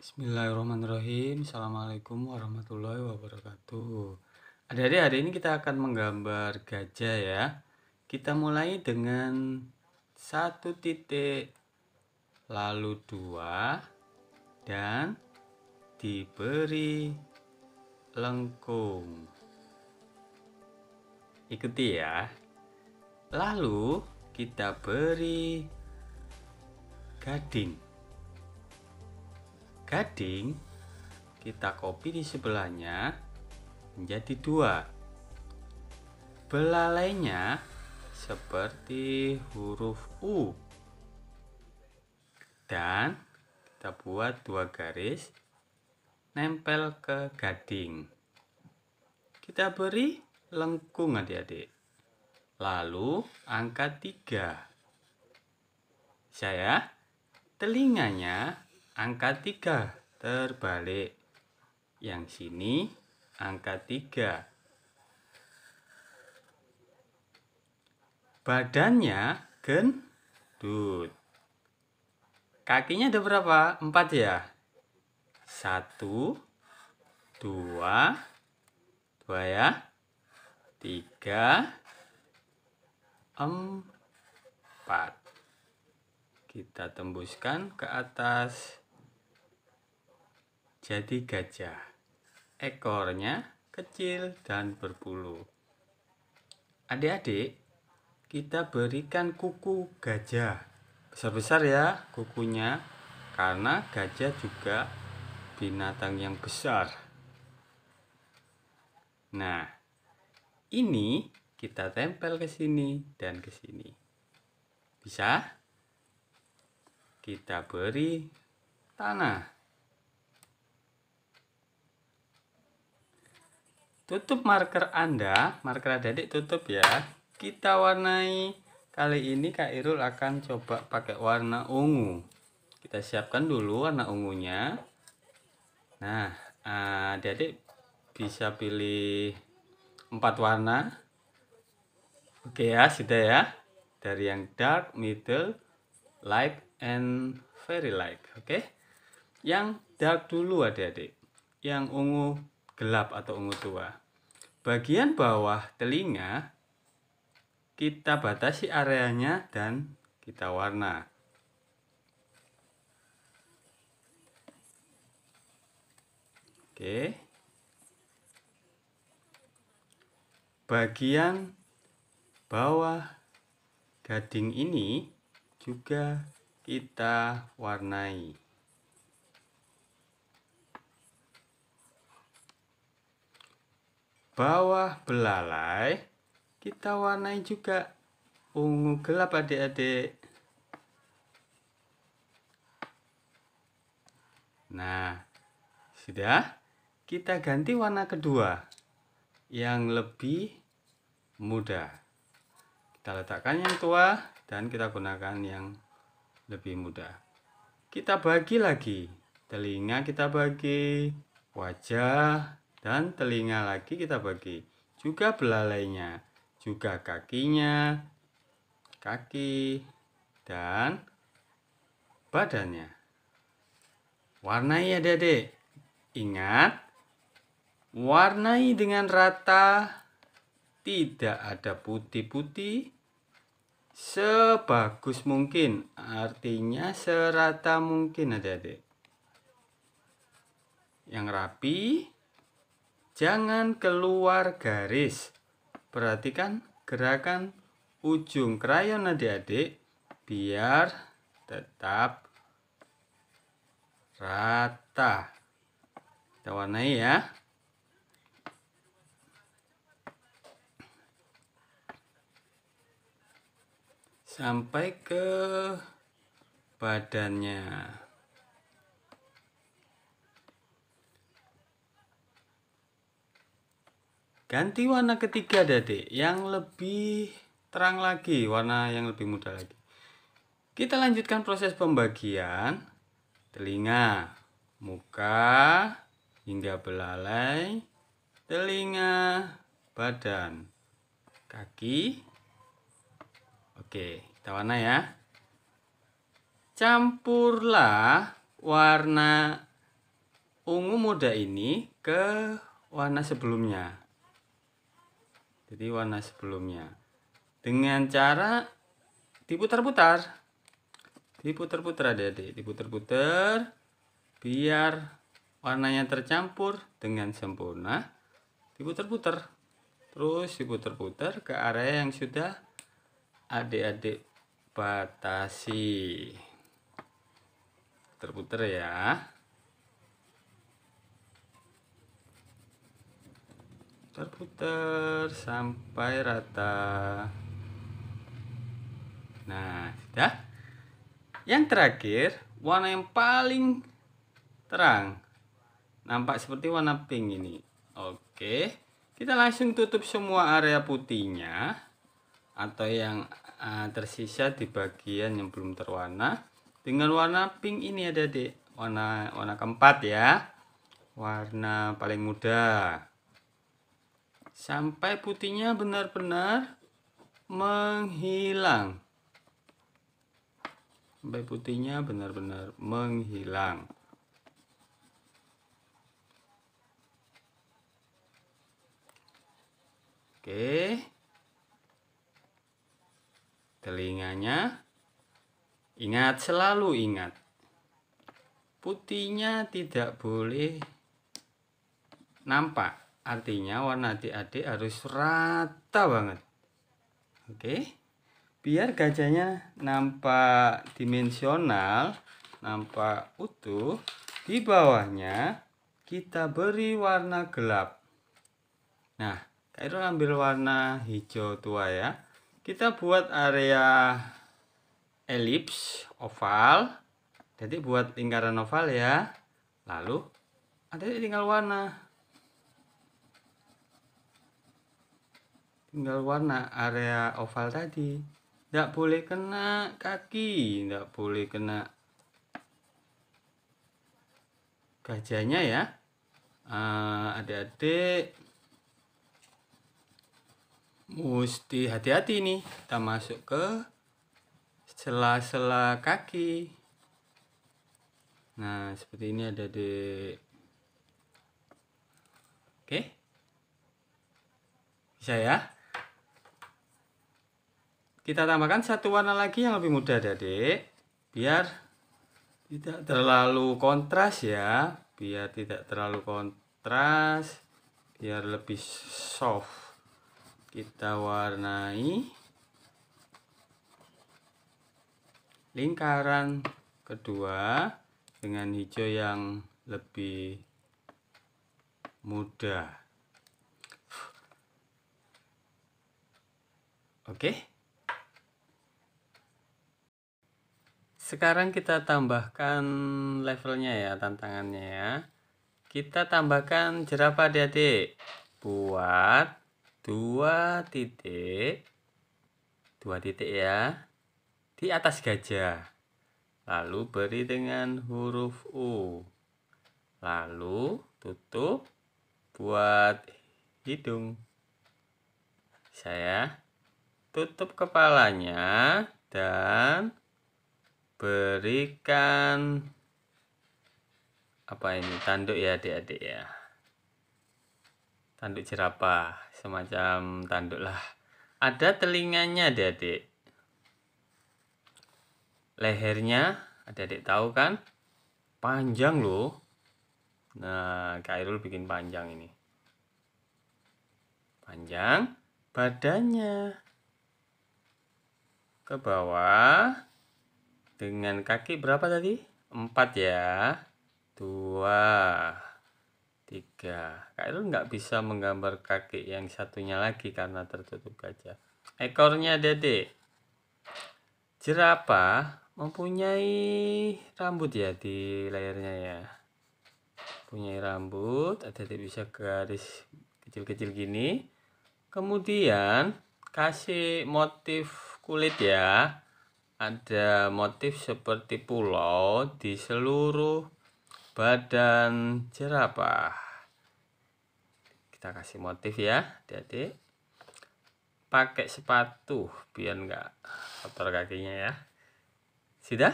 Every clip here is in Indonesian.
Bismillahirrahmanirrahim Assalamualaikum warahmatullahi wabarakatuh Adik-adik hari ini kita akan menggambar gajah ya Kita mulai dengan satu titik Lalu dua Dan diberi lengkung Ikuti ya Lalu kita beri gading gading, kita copy di sebelahnya menjadi dua. Belalainya seperti huruf U. Dan kita buat dua garis nempel ke gading. Kita beri lengkung adik-adik. Lalu angka tiga. Saya telinganya angka 3 terbalik yang sini angka 3 badannya gendut kakinya ada berapa? 4 ya 1 2 2 ya 3 4 kita tembuskan ke atas jadi gajah. Ekornya kecil dan berbulu. Adik-adik, kita berikan kuku gajah. Besar-besar ya kukunya, karena gajah juga binatang yang besar. Nah, ini kita tempel ke sini dan ke sini. Bisa? Kita beri tanah. tutup marker anda marker adik tutup ya kita warnai kali ini Kak Irul akan coba pakai warna ungu kita siapkan dulu warna ungunya nah eh, adik-adik bisa pilih empat warna oke ya sudah ya dari yang dark middle light and very light oke yang dark dulu adik-adik yang ungu gelap atau ungu tua Bagian bawah telinga kita batasi areanya dan kita warna. Oke. Bagian bawah gading ini juga kita warnai. bawah belalai kita warnai juga ungu gelap adik-adik nah sudah kita ganti warna kedua yang lebih muda kita letakkan yang tua dan kita gunakan yang lebih muda kita bagi lagi telinga kita bagi wajah dan telinga lagi kita bagi juga belalainya juga kakinya kaki dan badannya warnai ya dedek ingat warnai dengan rata tidak ada putih-putih sebagus mungkin artinya serata mungkin adik-adik yang rapi Jangan keluar garis. Perhatikan gerakan ujung krayon adik-adik biar tetap rata. Kita warnai ya. Sampai ke badannya. ganti warna ketiga dade yang lebih terang lagi warna yang lebih muda lagi kita lanjutkan proses pembagian telinga muka hingga belalai telinga badan kaki oke kita warna ya campurlah warna ungu muda ini ke warna sebelumnya jadi warna sebelumnya dengan cara diputar-putar diputar-putar adik-adik diputar-putar biar warnanya tercampur dengan sempurna diputar-putar terus diputar-putar ke area yang sudah adik-adik batasi terputar ya putar-putar sampai rata nah sudah yang terakhir warna yang paling terang nampak seperti warna pink ini oke kita langsung tutup semua area putihnya atau yang uh, tersisa di bagian yang belum terwarna dengan warna pink ini ada di warna warna keempat ya warna paling muda sampai putihnya benar-benar menghilang sampai putihnya benar-benar menghilang oke telinganya ingat selalu ingat putihnya tidak boleh nampak Artinya warna adik-adik harus rata banget. Oke. Biar gajahnya nampak dimensional, nampak utuh, di bawahnya kita beri warna gelap. Nah, kita ambil warna hijau tua ya. Kita buat area elips, oval. Jadi buat lingkaran oval ya. Lalu ada tinggal warna tinggal warna area oval tadi tidak boleh kena kaki tidak boleh kena gajahnya ya uh, adik-adik mesti hati-hati nih kita masuk ke sela-sela kaki nah seperti ini ada di oke okay. bisa ya kita tambahkan satu warna lagi yang lebih mudah adik biar tidak terlalu kontras ya biar tidak terlalu kontras biar lebih soft kita warnai lingkaran kedua dengan hijau yang lebih mudah oke okay. Sekarang kita tambahkan levelnya ya, tantangannya ya. Kita tambahkan jerapah adik-adik. Buat dua titik, dua titik ya, di atas gajah. Lalu beri dengan huruf U. Lalu tutup buat hidung. Saya tutup kepalanya dan berikan apa ini tanduk ya adik-adik ya tanduk jerapah semacam tanduk lah ada telinganya adik-adik lehernya adik-adik tahu kan panjang loh nah Kairul bikin panjang ini panjang badannya ke bawah dengan kaki berapa tadi? 4 ya. 2 3. Irul nggak bisa menggambar kaki yang satunya lagi karena tertutup gajah. Ekornya Dede. Jerapah mempunyai rambut ya di layarnya ya. Punya rambut, ada bisa garis kecil-kecil gini. Kemudian kasih motif kulit ya ada motif seperti pulau di seluruh badan jerapah. Kita kasih motif ya, adik Pakai sepatu biar nggak kotor kakinya ya. Sudah?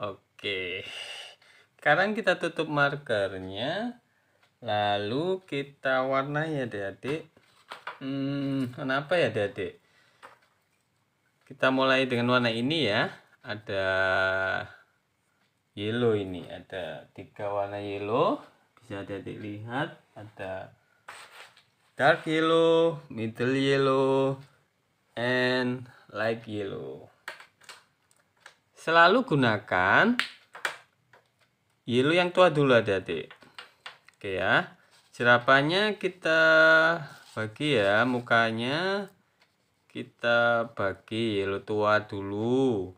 Oke. Sekarang kita tutup markernya. Lalu kita warnai ya adik Hmm, kenapa ya adik kita mulai dengan warna ini ya ada yellow ini ada tiga warna yellow bisa adik-adik lihat ada dark yellow middle yellow and light yellow selalu gunakan yellow yang tua dulu adik-adik oke ya Cerapannya kita bagi ya mukanya kita bagi yellow tua dulu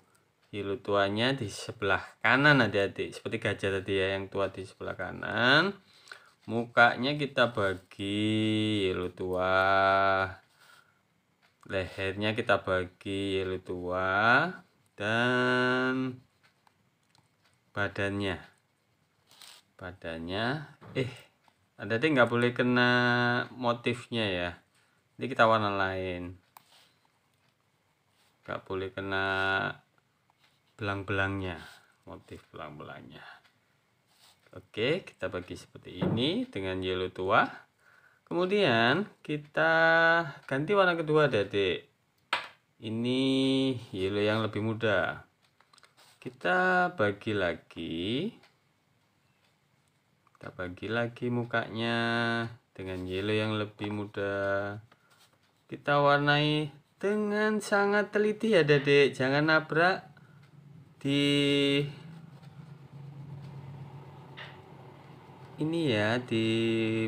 yellow tuanya di sebelah kanan adik-adik seperti gajah tadi ya yang tua di sebelah kanan mukanya kita bagi yellow tua lehernya kita bagi yellow tua dan badannya badannya eh ada nggak boleh kena motifnya ya ini kita warna lain nggak boleh kena belang-belangnya motif belang-belangnya oke kita bagi seperti ini dengan yellow tua kemudian kita ganti warna kedua dedek ini yellow yang lebih muda kita bagi lagi kita bagi lagi mukanya dengan yellow yang lebih muda kita warnai dengan sangat teliti ya dedek jangan nabrak di ini ya di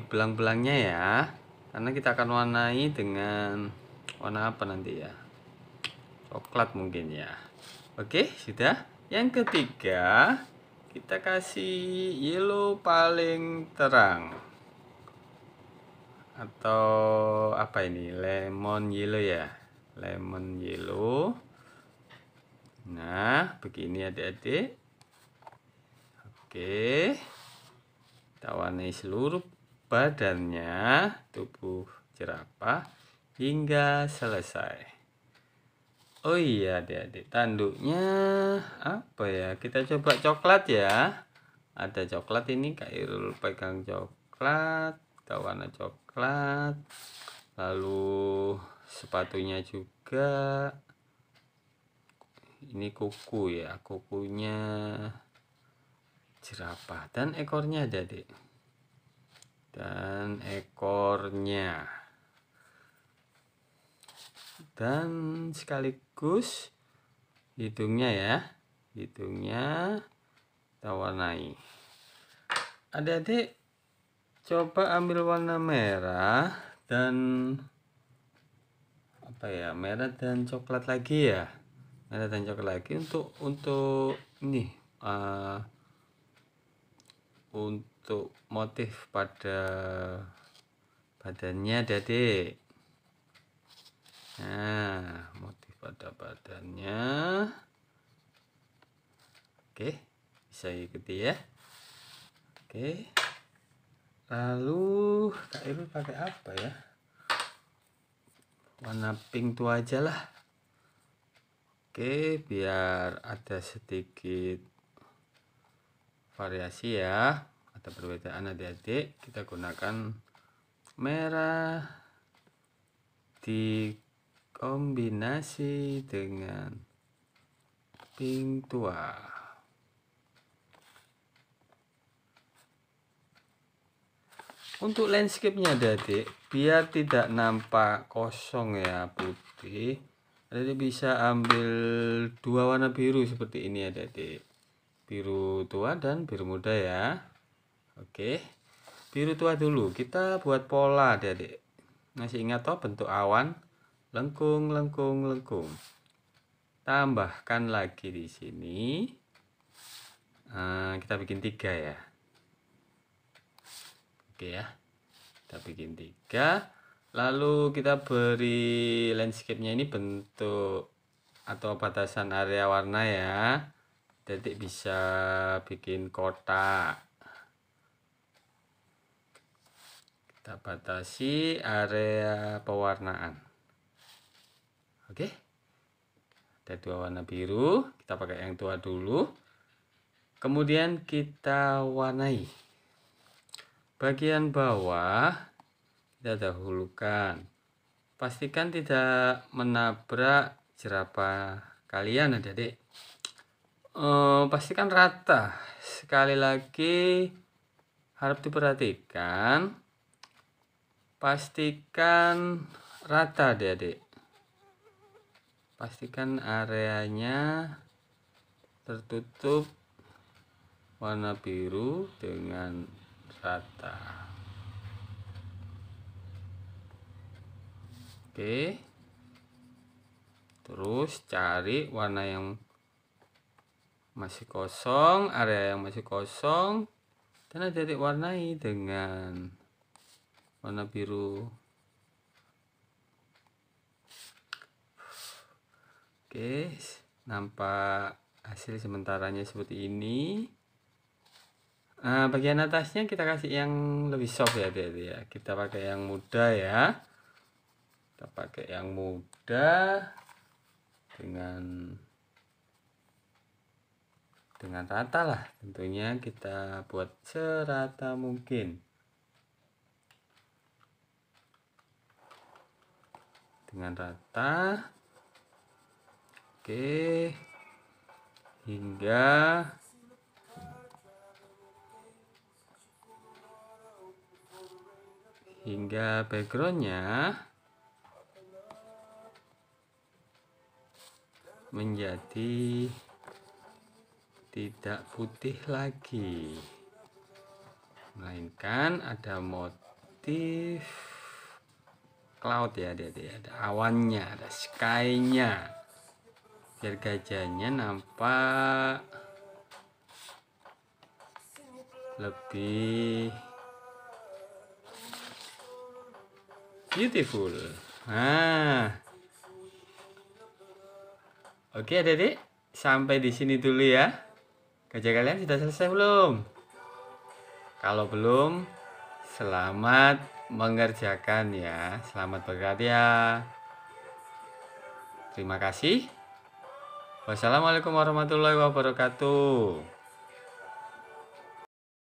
belang-belangnya ya karena kita akan warnai dengan warna apa nanti ya coklat mungkin ya oke sudah yang ketiga kita kasih yellow paling terang atau apa ini lemon yellow ya lemon yellow nah begini adik-adik oke kita warnai seluruh badannya tubuh jerapah hingga selesai Oh iya adik-adik tanduknya apa ya kita coba coklat ya ada coklat ini kak Kairul pegang coklat Tawana coklat lalu sepatunya juga ini kuku ya kukunya jerapah dan ekornya ada deh dan ekornya dan sekaligus hidungnya ya hidungnya kita warnai adik-adik coba ambil warna merah dan apa ya merah dan coklat lagi ya merah dan coklat lagi untuk untuk ini uh, untuk motif pada badannya dade nah motif pada badannya oke bisa ikuti ya oke lalu kak Irul pakai apa ya warna pink tua aja lah oke biar ada sedikit variasi ya atau perbedaan adik-adik kita gunakan merah dikombinasi dengan pink tua untuk landscape-nya adik-adik biar tidak nampak kosong ya putih jadi bisa ambil dua warna biru seperti ini ada di biru tua dan biru muda ya oke biru tua dulu kita buat pola adik masih ingat toh bentuk awan lengkung lengkung lengkung tambahkan lagi di sini ah, kita bikin tiga ya oke ya kita bikin tiga lalu kita beri landscape-nya ini bentuk atau batasan area warna ya jadi bisa bikin kotak kita batasi area pewarnaan oke ada dua warna biru kita pakai yang tua dulu kemudian kita warnai bagian bawah kita dahulukan pastikan tidak menabrak jerapah kalian adik-adik e, pastikan rata sekali lagi harap diperhatikan pastikan rata adik-adik pastikan areanya tertutup warna biru dengan rata oke terus cari warna yang masih kosong area yang masih kosong dan ada titik warnai dengan warna biru oke nampak hasil sementaranya seperti ini Nah, bagian atasnya kita kasih yang lebih soft ya, dia, ya. Kita pakai yang muda ya. Kita pakai yang muda dengan dengan rata lah. Tentunya kita buat serata mungkin. Dengan rata. Oke. Hingga hingga backgroundnya menjadi tidak putih lagi melainkan ada motif cloud ya dia ada, ada awannya ada skynya biar gajahnya nampak lebih Beautiful. Ah. Oke, Adik-adik, sampai di sini dulu ya. Kerja kalian sudah selesai belum? Kalau belum, selamat mengerjakan ya. Selamat berkarya. Terima kasih. Wassalamualaikum warahmatullahi wabarakatuh.